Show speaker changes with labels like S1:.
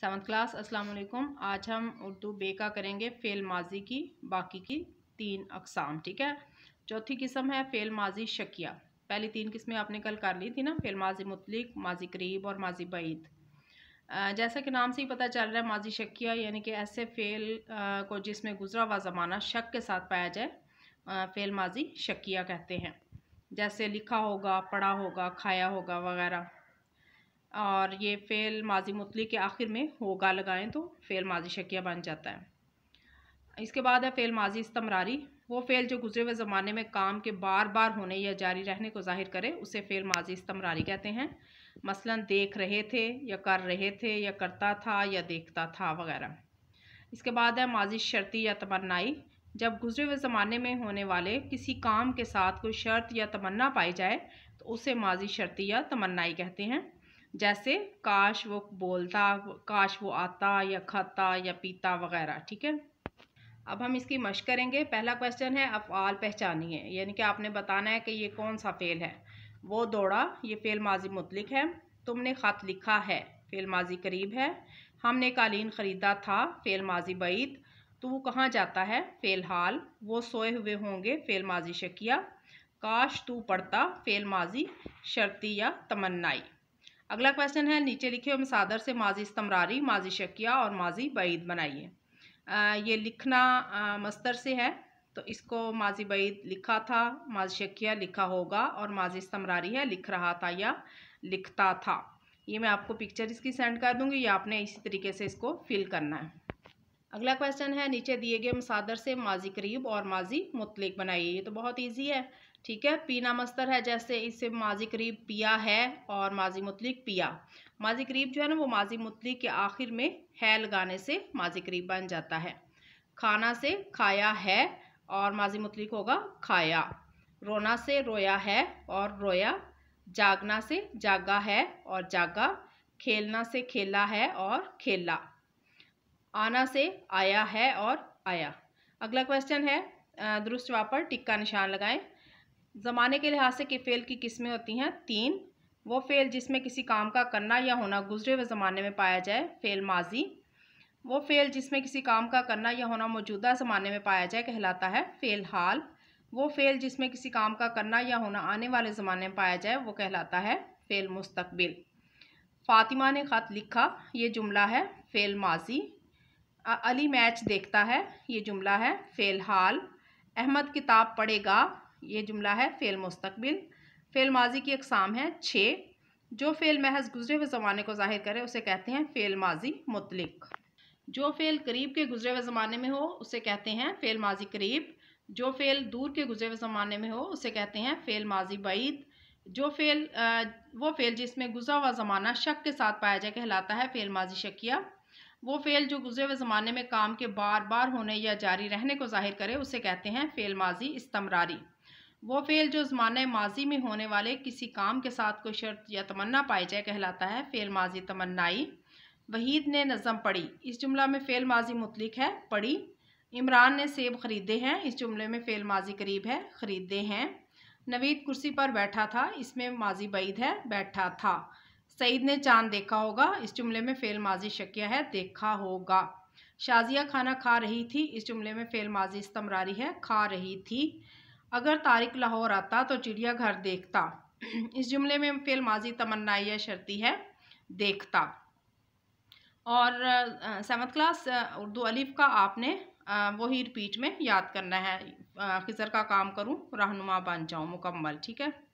S1: seventh class अस्सलाम वालेकुम आज हम उर्दू बे का करेंगे फ़ेल माजी की बाकी की तीन अकसाम ठीक है चौथी किस्म है फ़ेल माजी शकिया पहली तीन किस्में आपने कल कर ली थी ना फ़ेल माजी मुतलिक माजी करीब और माजी बैद जैसा कि नाम से ही पता चल रहा है माजी शकिया यानी कि ऐसे फ़ेल को जिसमें गुजरा हुआ ज़माना शक के साथ पाया जाए फ़ेल माजी शकिया कहते हैं जैसे लिखा होगा पढ़ा होगा खाया होगा वगैरह और ये फ़ेल माजी मुतली के आखिर में होगा लगाएं तो फ़ेल माजी शकिया बन जाता है इसके बाद है फ़ेल माजी इस्तमरारी वो फ़ेल जो गुजरे हुए ज़माने में काम के बार बार होने या जारी रहने को जाहिर करे उसे फ़ेल माजी इस्तमरारी कहते हैं मसलन देख रहे थे या कर रहे थे या करता था या देखता था वगैरह इसके बाद है माजी शर्ती या तमन्नाई जब गुजरे हुए ज़माने में होने वाले किसी काम के साथ कोई शर्त या तमन्ना पाई जाए तो उसे माजी शर्ती या तमन्नाई कहते हैं जैसे काश वो बोलता काश वो आता या खाता या पीता वगैरह ठीक है अब हम इसकी मश करेंगे पहला क्वेश्चन है अफ़ाल पहचानिए यानी कि आपने बताना है कि ये कौन सा फ़ेल है वो दौड़ा ये फ़ेल माजी मुतलिक है तुमने ख़त लिखा है फ़ेल माजी करीब है हमने कालीन ख़रीदा था फ़ेल माजी बैद तो वो कहाँ जाता है फ़ेल हाल वो सोए हुए होंगे फ़ेल माजी शकिया काश तू पढ़ता फ़ेल माजी शर्ती या तमन्नाई अगला क्वेश्चन है नीचे लिखे हम सादर से माजी इस्तमरारी माजी शकिया और माजी बैद बनाइए ये लिखना मस्तर से है तो इसको माजी बैद लिखा था माजी शकिया लिखा होगा और माजी इस्तमरारी है लिख रहा था या लिखता था ये मैं आपको पिक्चर इसकी सेंड कर दूंगी या आपने इसी तरीके से इसको फिल करना है अगला क्वेश्चन है नीचे दिए गए मसादर से माजी करीब और माजी मुतलिक बनाइए ये तो बहुत ईजी है ठीक है पीना मस्तर है जैसे इससे माजी करीब पिया है और माजी मुतलिक पिया माजी करीब जो है ना वो माजी मुतलिक के आखिर में है लगाने से माजी करीब बन जाता है खाना से खाया है और माजी मुतलिक होगा खाया रोना से रोया है और रोया जागना से जागा है और जागा खेलना से खेला है और खेला आना से आया है और आया अगला क्वेश्चन है दुरुस्त पर टिक्का निशान लगाएं ज़माने के लिहाज से कि फेल की किस्में होती हैं तीन वो फेल जिसमें किसी काम का करना या होना गुजरे हुए ज़माने में पाया जाए फेल माजी वो फेल जिसमें किसी काम का करना या होना मौजूदा ज़माने में पाया जाए कहलाता है फेल हाल वो फेल जिसमें किसी काम का करना या होना आने वाले ज़माने में पाया जाए वो कहलाता है फेल मुस्तकबिल फ़ातिमा ने ख़त लिखा ये जुमला है फेल माजी अली मैच देखता है ये जुमला है फ़ेल हाल अहमद किताब पढ़ेगा ये जुमला है फ़ेल मुस्तकबिल फ़ेल माजी की अकसाम है छः जो फ़ेल महज गुजरे हुए ज़माने को ज़ाहिर करे उसे कहते हैं फ़ेल माजी मुतलक जो फ़ेल करीब के गुजरे हुए ज़माने में हो उसे कहते हैं फ़ेल माजी करीब जो फ़ेल दूर के गुजरे हुए ज़माने में हो उसे कहते हैं फ़ेल माजी बैद जो फ़ेल वो फ़ेल जिसमें गुजरा हुआ ज़माना शक के साथ पाया जाए कहलाता है फ़ेल माजी शकिया वो फ़ेल जो गुजरे हुए ज़माने में काम के बार बार होने या जारी रहने को जाहिर करे उसे कहते हैं फ़ेल माजी इस्तमरारी वो फ़ेल जो ज़माने माजी में होने वाले किसी काम के साथ कोई शर्त या तमन्ना पाई जाए कहलाता है फ़ेल माजी तमन्नाई वहीद ने नज़म पढ़ी इस जुमला में फ़ेल माजी मुतलिक है पढ़ी इमरान ने सेब ख़रीदे हैं इस जुमले में फ़ेल माजी करीब है ख़रीदे हैं नवीद कुर्सी पर बैठा था इसमें माजी बैद है बैठा था सईद ने चांद देखा होगा इस जुमले में फेल माजी शकिया है देखा होगा शाजिया खाना खा रही थी इस जुमले में फेल माजी इस्तमरारी है खा रही थी अगर तारिक लाहौर आता तो चिड़िया घर देखता इस जुमले में फेल माजी तमन्नाई या शर्ती है देखता और सेवन्थ क्लास उर्दू अलिफ का आपने वही रिपीट में याद करना है खिसर का काम करूँ रहनुमा बन जाऊँ मुकम्मल ठीक है